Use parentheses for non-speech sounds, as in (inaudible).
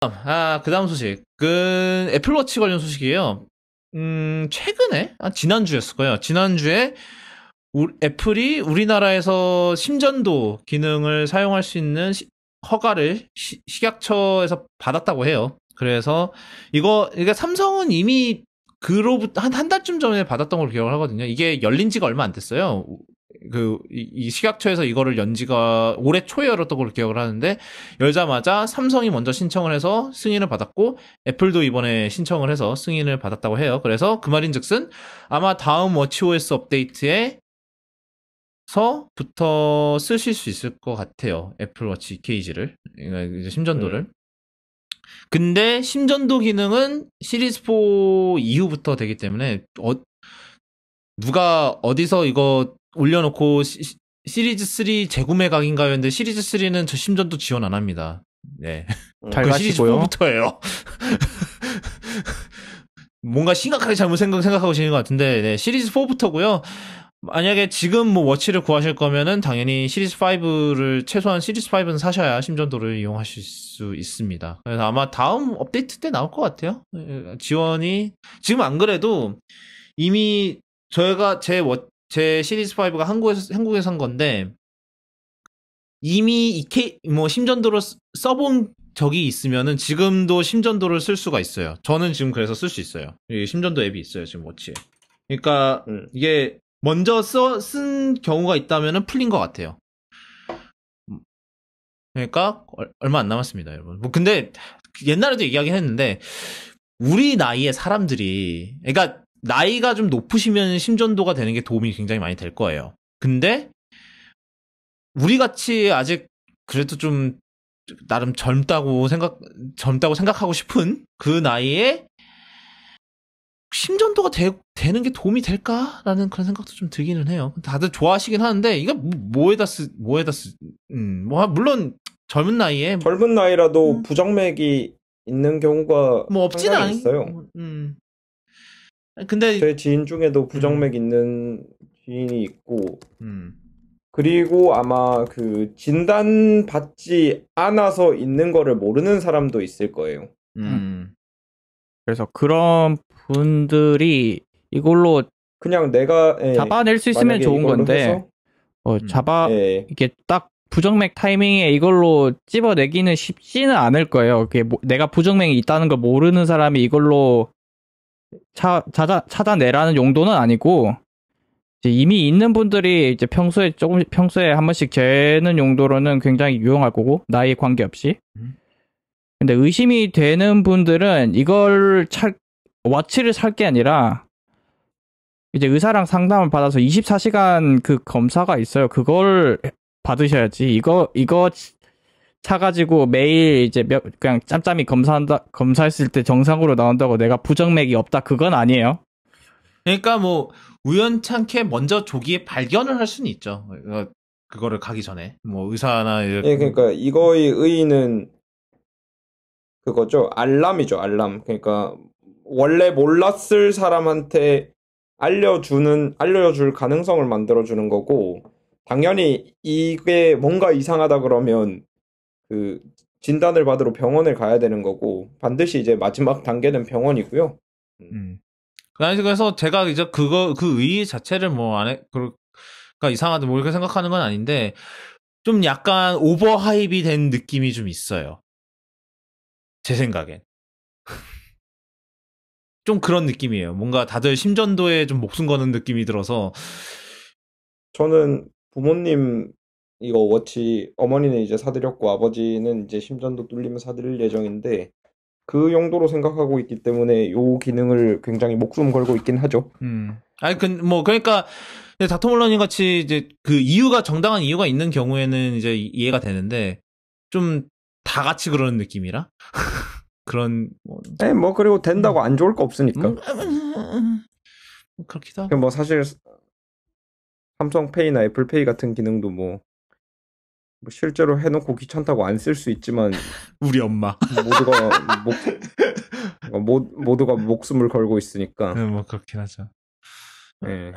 아, 그 다음 소식. 그, 애플워치 관련 소식이에요. 음, 최근에? 아, 지난주였을 거예요. 지난주에 우, 애플이 우리나라에서 심전도 기능을 사용할 수 있는 시, 허가를 시, 식약처에서 받았다고 해요. 그래서 이거, 그러니까 삼성은 이미 그로부터 한, 한 달쯤 전에 받았던 걸 기억을 하거든요. 이게 열린 지가 얼마 안 됐어요. 그, 이, 식약처에서 이거를 연지가 올해 초에였던 걸로 기억을 하는데, 열자마자 삼성이 먼저 신청을 해서 승인을 받았고, 애플도 이번에 신청을 해서 승인을 받았다고 해요. 그래서 그 말인 즉슨, 아마 다음 워치OS 업데이트에 서부터 쓰실 수 있을 것 같아요. 애플워치 케이지를. 그러니까 이제 심전도를. 네. 근데 심전도 기능은 시리즈4 이후부터 되기 때문에, 어, 누가 어디서 이거 올려놓고 시, 시리즈 3 재구매 각인가요근데 시리즈 3는 저 심전도 지원 안 합니다. 네. 잘 음, 그 시리즈 4부터예요. 뭔가 심각하게 잘못 생각, 생각하고 계시는 것 같은데 네, 시리즈 4부터고요. 만약에 지금 뭐 워치를 구하실 거면은 당연히 시리즈 5를 최소한 시리즈 5는 사셔야 심전도를 이용하실 수 있습니다. 그래서 아마 다음 업데이트 때 나올 것 같아요. 네, 지원이 지금 안 그래도 이미 저희가 제 워, 제 시리즈 5가 한국에서 한국에서 산 건데 이미 이케 뭐 심전도를 써본 적이 있으면은 지금도 심전도를 쓸 수가 있어요. 저는 지금 그래서 쓸 수 있어요. 심전도 앱이 있어요 지금 워치에. 그러니까 음. 이게 먼저 써, 쓴 경우가 있다면은 풀린 것 같아요. 음. 그러니까 얼마 안 남았습니다, 여러분. 뭐 근데 옛날에도 얘기하긴 했는데 우리 나이에 사람들이 그러니까 나이가 좀 높으시면 심전도가 되는 게 도움이 굉장히 많이 될 거예요. 근데 우리 같이 아직 그래도 좀 나름 젊다고 생각 젊다고 생각하고 싶은 그 나이에 심전도가 되, 되는 게 도움이 될까라는 그런 생각도 좀 들기는 해요. 다들 좋아하시긴 하는데 이거 뭐, 뭐에다 쓰 뭐에다 쓰 음뭐 물론 젊은 나이에 젊은 나이라도 음. 부정맥이 있는 경우가 뭐 없진 않아요 음. 근데 제 지인 중에도 음. 부정맥 있는 지인이 있고 음. 그리고 아마 그 진단 받지 않아서 있는 거를 모르는 사람도 있을 거예요. 음. 음. 그래서 그런 분들이 이걸로 그냥 내가 예, 잡아낼 수 있으면 좋은 건데 어, 음. 잡아 예. 이게 딱 부정맥 타이밍에 이걸로 찝어내기는 쉽지는 않을 거예요. 그게 뭐, 내가 부정맥이 있다는 걸 모르는 사람이 이걸로 차, 찾아, 찾아내라는 용도는 아니고 이미 있는 분들이 이제 평소에 조금 평소에 한 번씩 재는 용도로는 굉장히 유용할 거고 나이에 관계없이. 음. 근데 의심이 되는 분들은 이걸 찰 워치를 살 게 아니라 이제 의사랑 상담을 받아서 24시간 그 검사가 있어요. 그걸 받으셔야지. 이거 이거 차가지고 매일 이제 몇, 그냥 짬짬이 검사한다, 검사했을 때 정상으로 나온다고 내가 부정맥이 없다. 그건 아니에요. 그러니까 뭐, 우연찮게 먼저 조기에 발견을 할 수는 있죠. 어, 그거를 가기 전에. 뭐, 의사나. 예, 네, 그러니까 이거의 의의는 그거죠. 알람이죠, 알람. 그러니까 원래 몰랐을 사람한테 알려주는, 알려줄 가능성을 만들어주는 거고, 당연히 이게 뭔가 이상하다 그러면 그 진단을 받으러 병원을 가야 되는 거고 반드시 이제 마지막 단계는 병원이고요. 음. 음. 그래서 제가 이제 그거 그 의 자체를 뭐안 해. 그러니까 이상하다 뭐 이렇게 생각하는 건 아닌데 좀 약간 오버하입이 된 느낌이 좀 있어요. 제 생각엔. (laughs) 좀 그런 느낌이에요. 뭔가 다들 심전도에 좀 목숨 거는 느낌이 들어서 저는 부모님 이거 워치 어머니는 이제 사드렸고 아버지는 이제 심전도 뚫리면 사드릴 예정인데 그 용도로 생각하고 있기 때문에 요 기능을 굉장히 목숨 걸고 있긴 하죠. 음. 아니 그뭐 그러니까 닥터 몰러님 같이 이제 그 이유가 정당한 이유가 있는 경우에는 이제 이해가 되는데 좀 다 같이 그러는 느낌이라 (laughs) 그런 뭐. 네, 뭐 그리고 된다고 음. 안 좋을 거 없으니까. 음. 뭐 그렇기도 하고. 뭐 사실 삼성페이나 애플페이 같은 기능도 뭐뭐 실제로 해놓고 귀찮다고 안 쓸 수 있지만 (laughs) 우리 엄마 모두가 (laughs) 목, 어, 모, 모두가 목숨을 걸고 있으니까. 네, 뭐 그렇긴 하죠. 네.